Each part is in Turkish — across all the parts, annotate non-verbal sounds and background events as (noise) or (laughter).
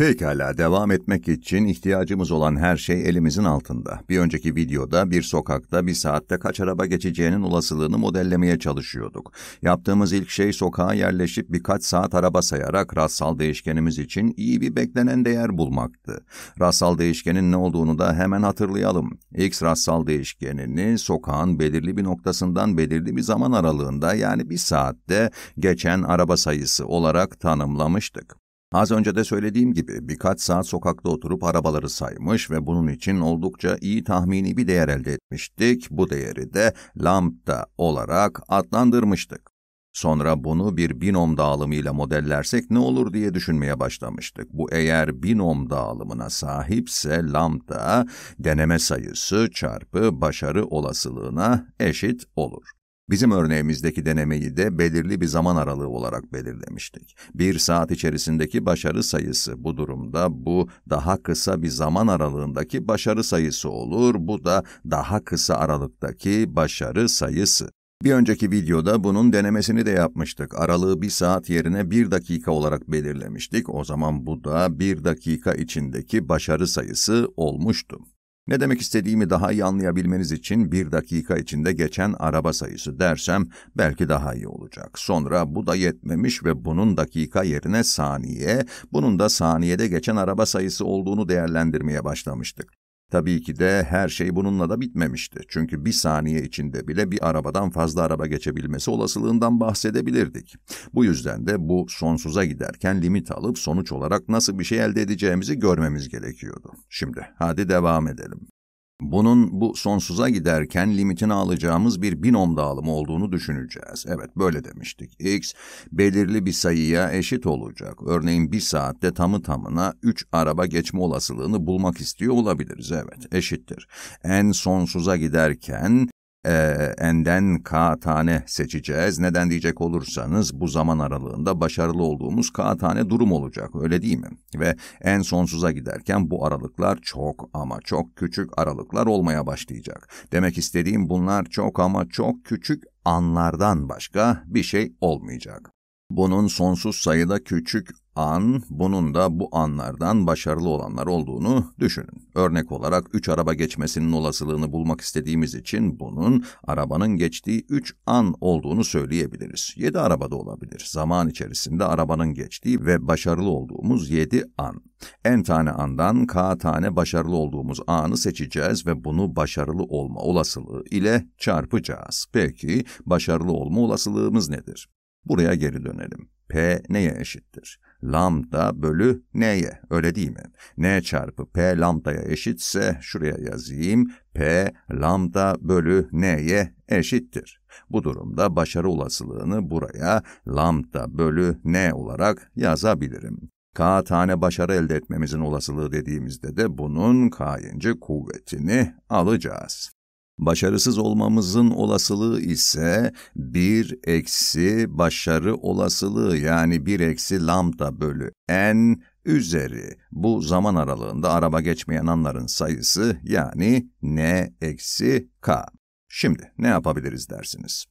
Pekala, devam etmek için ihtiyacımız olan her şey elimizin altında. Bir önceki videoda bir sokakta bir saatte kaç araba geçeceğinin olasılığını modellemeye çalışıyorduk. Yaptığımız ilk şey sokağa yerleşip birkaç saat araba sayarak rastsal değişkenimiz için iyi bir beklenen değer bulmaktı. Rastsal değişkenin ne olduğunu da hemen hatırlayalım. X rastsal değişkenini sokağın belirli bir noktasından belirli bir zaman aralığında yani bir saatte geçen araba sayısı olarak tanımlamıştık. Az önce de söylediğim gibi birkaç saat sokakta oturup arabaları saymış ve bunun için oldukça iyi tahmini bir değer elde etmiştik. Bu değeri de lambda olarak adlandırmıştık. Sonra bunu bir binom dağılımıyla modellersek ne olur diye düşünmeye başlamıştık. Bu eğer binom dağılımına sahipse lambda deneme sayısı çarpı başarı olasılığına eşit olur. Bizim örneğimizdeki denemeyi de belirli bir zaman aralığı olarak belirlemiştik. Bir saat içerisindeki başarı sayısı bu durumda bu daha kısa bir zaman aralığındaki başarı sayısı olur, bu da daha kısa aralıktaki başarı sayısı. Bir önceki videoda bunun denemesini de yapmıştık. Aralığı bir saat yerine bir dakika olarak belirlemiştik. O zaman bu da bir dakika içindeki başarı sayısı olmuştu. Ne demek istediğimi daha iyi anlayabilmeniz için bir dakika içinde geçen araba sayısı dersem belki daha iyi olacak. Sonra bu da yetmemiş ve bunun dakika yerine saniye, bunun da saniyede geçen araba sayısı olduğunu değerlendirmeye başlamıştık. Tabii ki de her şey bununla da bitmemişti. Çünkü bir saniye içinde bile bir arabadan fazla araba geçebilmesi olasılığından bahsedebilirdik. Bu yüzden de bu sonsuza giderken limit alıp sonuç olarak nasıl bir şey elde edeceğimizi görmemiz gerekiyordu. Şimdi hadi devam edelim. Bunun bu sonsuza giderken limitini alacağımız bir binom dağılımı olduğunu düşüneceğiz. Evet böyle demiştik. X belirli bir sayıya eşit olacak. Örneğin bir saatte tamı tamına 3 araba geçme olasılığını bulmak istiyor olabiliriz. Evet eşittir. N sonsuza giderken e, enden K tane seçeceğiz. Neden diyecek olursanız bu zaman aralığında başarılı olduğumuz K tane durum olacak öyle değil mi? Ve en sonsuza giderken bu aralıklar çok ama çok küçük aralıklar olmaya başlayacak. Demek istediğim bunlar çok ama çok küçük anlardan başka bir şey olmayacak. Bunun sonsuz sayıda küçük an, bunun da bu anlardan başarılı olanlar olduğunu düşünün. Örnek olarak 3 araba geçmesinin olasılığını bulmak istediğimiz için bunun arabanın geçtiği 3 an olduğunu söyleyebiliriz. 7 araba da olabilir. Zaman içerisinde arabanın geçtiği ve başarılı olduğumuz 7 an. En tane andan K tane başarılı olduğumuz anı seçeceğiz ve bunu başarılı olma olasılığı ile çarpacağız. Peki başarılı olma olasılığımız nedir? Buraya geri dönelim. P neye eşittir? Lambda bölü n'ye öyle değil mi? n çarpı p lambdaya eşitse şuraya yazayım p lambda bölü n'ye eşittir. Bu durumda başarı olasılığını buraya lambda bölü n olarak yazabilirim. K tane başarı elde etmemizin olasılığı dediğimizde de bunun k'inci kuvvetini alacağız. Başarısız olmamızın olasılığı ise bir eksi başarı olasılığı yani bir eksi lambda bölü n üzeri. Bu zaman aralığında araba geçmeyen anların sayısı yani n eksi k. Şimdi ne yapabiliriz dersiniz?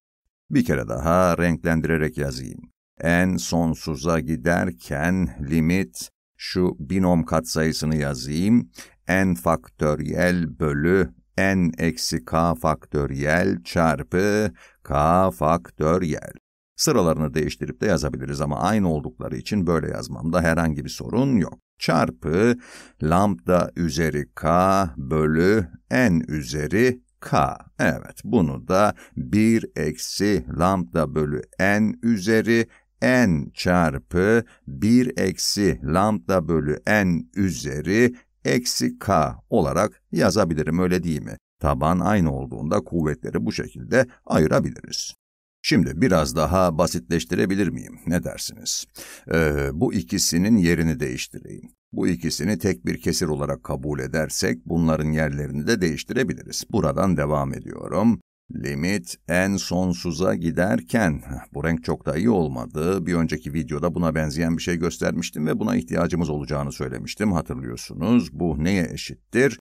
Bir kere daha renklendirerek yazayım. n sonsuza giderken limit şu binom katsayısını yazayım. n faktöriyel bölü n eksi k faktöriyel çarpı k faktöriyel. Sıralarını değiştirip de yazabiliriz ama aynı oldukları için böyle yazmamda herhangi bir sorun yok. Çarpı lambda üzeri k bölü n üzeri k. Evet bunu da 1 eksi lambda bölü n üzeri n çarpı 1 eksi lambda bölü n üzeri eksi k olarak yazabilirim öyle değil mi? Taban aynı olduğunda kuvvetleri bu şekilde ayırabiliriz. Şimdi biraz daha basitleştirebilir miyim? Ne dersiniz? Ee, bu ikisinin yerini değiştireyim. Bu ikisini tek bir kesir olarak kabul edersek bunların yerlerini de değiştirebiliriz. Buradan devam ediyorum. Limit en sonsuza giderken, bu renk çok da iyi olmadı. Bir önceki videoda buna benzeyen bir şey göstermiştim ve buna ihtiyacımız olacağını söylemiştim. Hatırlıyorsunuz bu neye eşittir?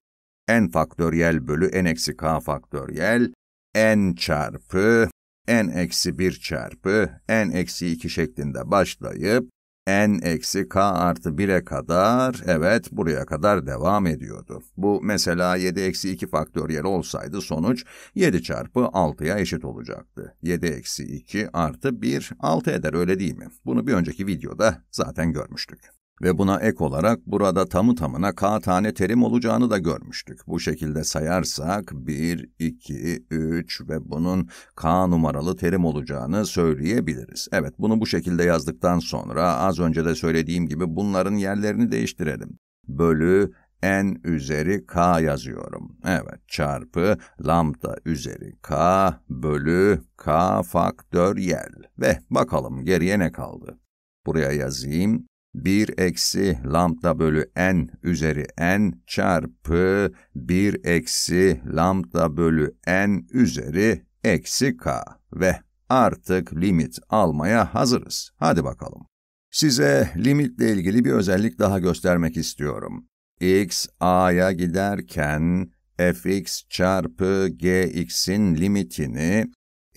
n faktöriyel bölü n eksi k faktöriyel, n çarpı, n eksi 1 çarpı, n eksi 2 şeklinde başlayıp, n eksi k artı 1'e kadar, evet buraya kadar devam ediyordu. Bu mesela 7 eksi 2 faktöriyel olsaydı sonuç 7 çarpı 6'ya eşit olacaktı. 7 eksi 2 artı 1, 6 eder öyle değil mi? Bunu bir önceki videoda zaten görmüştük ve buna ek olarak burada tamı tamına k tane terim olacağını da görmüştük. Bu şekilde sayarsak 1, 2, 3 ve bunun k numaralı terim olacağını söyleyebiliriz. Evet bunu bu şekilde yazdıktan sonra az önce de söylediğim gibi bunların yerlerini değiştirelim. Bölü n üzeri k yazıyorum. Evet çarpı lambda üzeri k bölü k faktöriyel ve bakalım geriye ne kaldı. Buraya yazayım 1 eksi lambda bölü n üzeri n çarpı 1 eksi lambda bölü n üzeri eksi k ve artık limit almaya hazırız. Hadi bakalım. Size limitle ilgili bir özellik daha göstermek istiyorum. x a'ya giderken fx çarpı gx'in limitini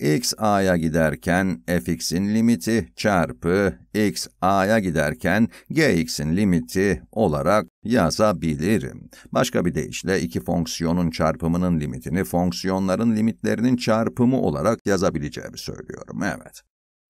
x a'ya giderken fx'in limiti çarpı x a'ya giderken gx'in limiti olarak yazabilirim. Başka bir deyişle iki fonksiyonun çarpımının limitini fonksiyonların limitlerinin çarpımı olarak yazabileceğimi söylüyorum. Evet.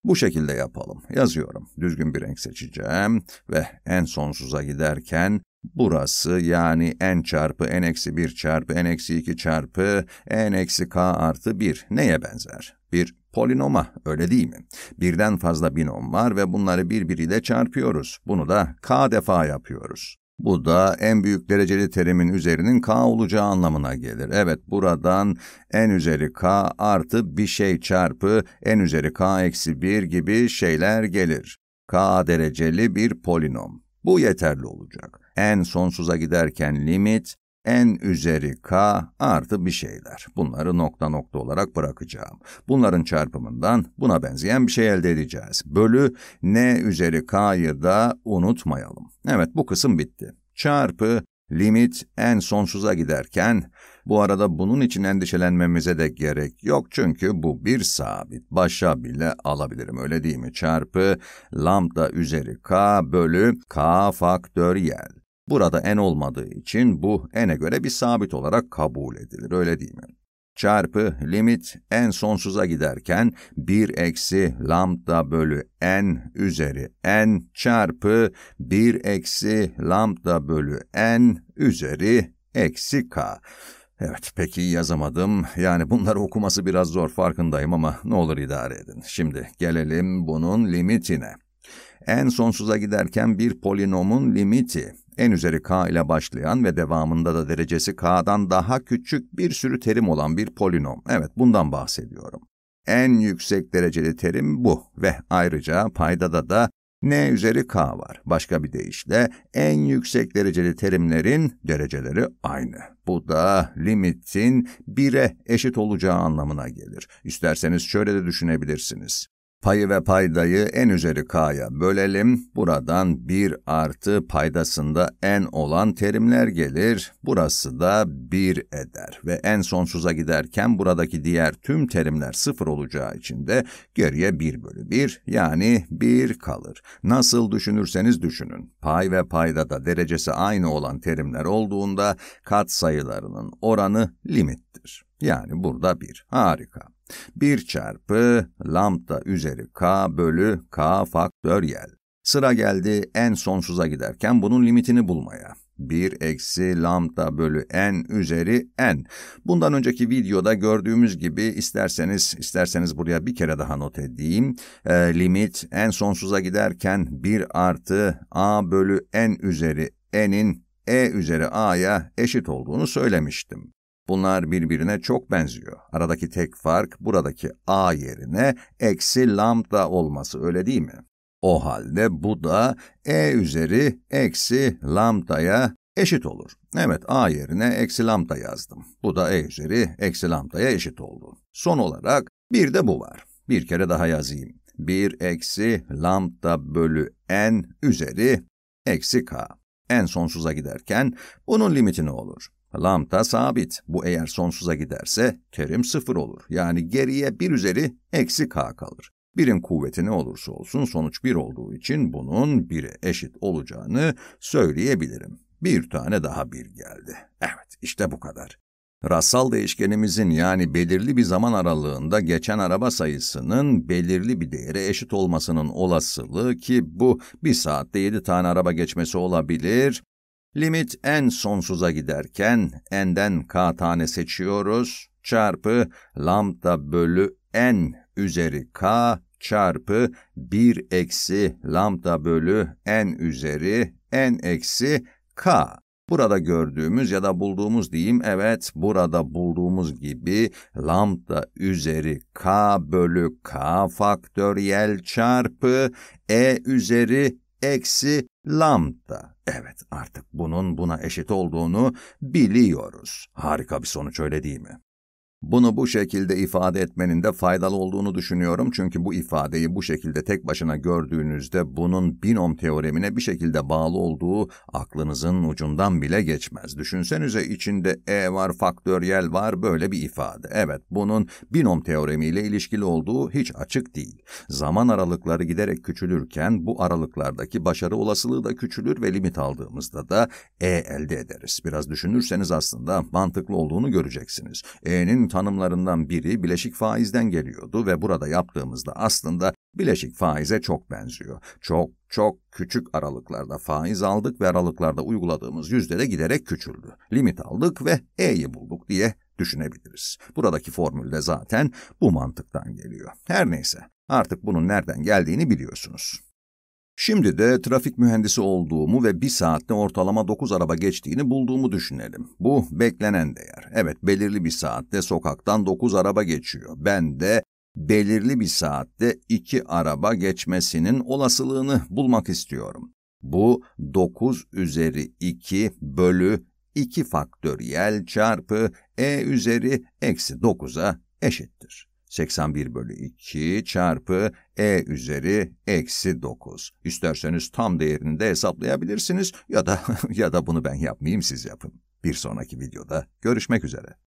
Bu şekilde yapalım. Yazıyorum. Düzgün bir renk seçeceğim ve en sonsuza giderken Burası yani n çarpı n eksi 1 çarpı n eksi 2 çarpı n eksi k artı 1 neye benzer? Bir polinoma öyle değil mi? Birden fazla binom var ve bunları birbiriyle çarpıyoruz. Bunu da k defa yapıyoruz. Bu da en büyük dereceli terimin üzerinin k olacağı anlamına gelir. Evet buradan n üzeri k artı bir şey çarpı n üzeri k eksi 1 gibi şeyler gelir. k dereceli bir polinom. Bu yeterli olacak. En sonsuza giderken limit, en üzeri k artı bir şeyler. Bunları nokta nokta olarak bırakacağım. Bunların çarpımından buna benzeyen bir şey elde edeceğiz. Bölü n üzeri k'yı da unutmayalım. Evet bu kısım bitti. Çarpı limit en sonsuza giderken bu arada bunun için endişelenmemize de gerek yok çünkü bu bir sabit. Başa bile alabilirim öyle değil mi? Çarpı lambda üzeri k bölü k faktöriyel. Burada n olmadığı için bu n'e göre bir sabit olarak kabul edilir öyle değil mi? çarpı limit n sonsuza giderken 1 eksi lambda bölü n üzeri n çarpı 1 eksi lambda bölü n üzeri eksi k. Evet, peki yazamadım. Yani bunları okuması biraz zor farkındayım ama ne olur idare edin. Şimdi gelelim bunun limitine. En sonsuza giderken bir polinomun limiti, en üzeri k ile başlayan ve devamında da derecesi k'dan daha küçük bir sürü terim olan bir polinom. Evet, bundan bahsediyorum. En yüksek dereceli terim bu ve ayrıca paydada da N üzeri K var. Başka bir deyişle en yüksek dereceli terimlerin dereceleri aynı. Bu da limitin 1'e eşit olacağı anlamına gelir. İsterseniz şöyle de düşünebilirsiniz. Payı ve paydayı en üzeri k'ya bölelim. Buradan 1 artı paydasında n olan terimler gelir. Burası da 1 eder ve en sonsuza giderken buradaki diğer tüm terimler 0 olacağı için de geriye 1 bölü 1 yani 1 kalır. Nasıl düşünürseniz düşünün. Pay ve payda da derecesi aynı olan terimler olduğunda kat sayılarının oranı limittir. Yani burada 1. Harika. 1 çarpı lambda üzeri k bölü k faktöriyel. Sıra geldi en sonsuza giderken bunun limitini bulmaya. 1 eksi lambda bölü n üzeri n. Bundan önceki videoda gördüğümüz gibi isterseniz isterseniz buraya bir kere daha not edeyim. E, limit en sonsuza giderken 1 artı a bölü n üzeri n'in e üzeri a'ya eşit olduğunu söylemiştim. Bunlar birbirine çok benziyor. Aradaki tek fark buradaki a yerine eksi lambda olması öyle değil mi? O halde bu da e üzeri eksi lambdaya eşit olur. Evet a yerine eksi lambda yazdım. Bu da e üzeri eksi lambdaya eşit oldu. Son olarak bir de bu var. Bir kere daha yazayım. 1 eksi lambda bölü n üzeri eksi k. n sonsuza giderken bunun limiti ne olur? Lambda sabit. Bu eğer sonsuza giderse terim sıfır olur. Yani geriye 1 üzeri eksi k kalır. Birin kuvveti ne olursa olsun sonuç 1 olduğu için bunun 1'e eşit olacağını söyleyebilirim. Bir tane daha 1 geldi. Evet işte bu kadar. Rastsal değişkenimizin yani belirli bir zaman aralığında geçen araba sayısının belirli bir değere eşit olmasının olasılığı ki bu bir saatte 7 tane araba geçmesi olabilir, Limit n sonsuza giderken n'den k tane seçiyoruz. Çarpı lambda bölü n üzeri k çarpı 1 eksi lambda bölü n üzeri n eksi k. Burada gördüğümüz ya da bulduğumuz diyeyim, evet burada bulduğumuz gibi lambda üzeri k bölü k faktöriyel çarpı e üzeri eksi lambda. Evet artık bunun buna eşit olduğunu biliyoruz. Harika bir sonuç öyle değil mi? Bunu bu şekilde ifade etmenin de faydalı olduğunu düşünüyorum çünkü bu ifadeyi bu şekilde tek başına gördüğünüzde bunun binom teoremine bir şekilde bağlı olduğu aklınızın ucundan bile geçmez. Düşünsenize içinde e var, faktöriyel var böyle bir ifade. Evet bunun binom teoremiyle ilişkili olduğu hiç açık değil. Zaman aralıkları giderek küçülürken bu aralıklardaki başarı olasılığı da küçülür ve limit aldığımızda da e elde ederiz. Biraz düşünürseniz aslında mantıklı olduğunu göreceksiniz. e'nin tanımlarından biri bileşik faizden geliyordu ve burada yaptığımızda aslında bileşik faize çok benziyor. Çok çok küçük aralıklarda faiz aldık ve aralıklarda uyguladığımız yüzde de giderek küçüldü. Limit aldık ve E'yi bulduk diye düşünebiliriz. Buradaki formül de zaten bu mantıktan geliyor. Her neyse artık bunun nereden geldiğini biliyorsunuz. Şimdi de trafik mühendisi olduğumu ve bir saatte ortalama 9 araba geçtiğini bulduğumu düşünelim. Bu beklenen değer. Evet, belirli bir saatte sokaktan 9 araba geçiyor. Ben de belirli bir saatte 2 araba geçmesinin olasılığını bulmak istiyorum. Bu 9 üzeri 2 bölü 2 faktöriyel çarpı e üzeri eksi 9'a eşittir. 81 bölü 2 çarpı e üzeri eksi 9. İsterseniz tam değerini de hesaplayabilirsiniz ya da (laughs) ya da bunu ben yapmayayım siz yapın. Bir sonraki videoda görüşmek üzere.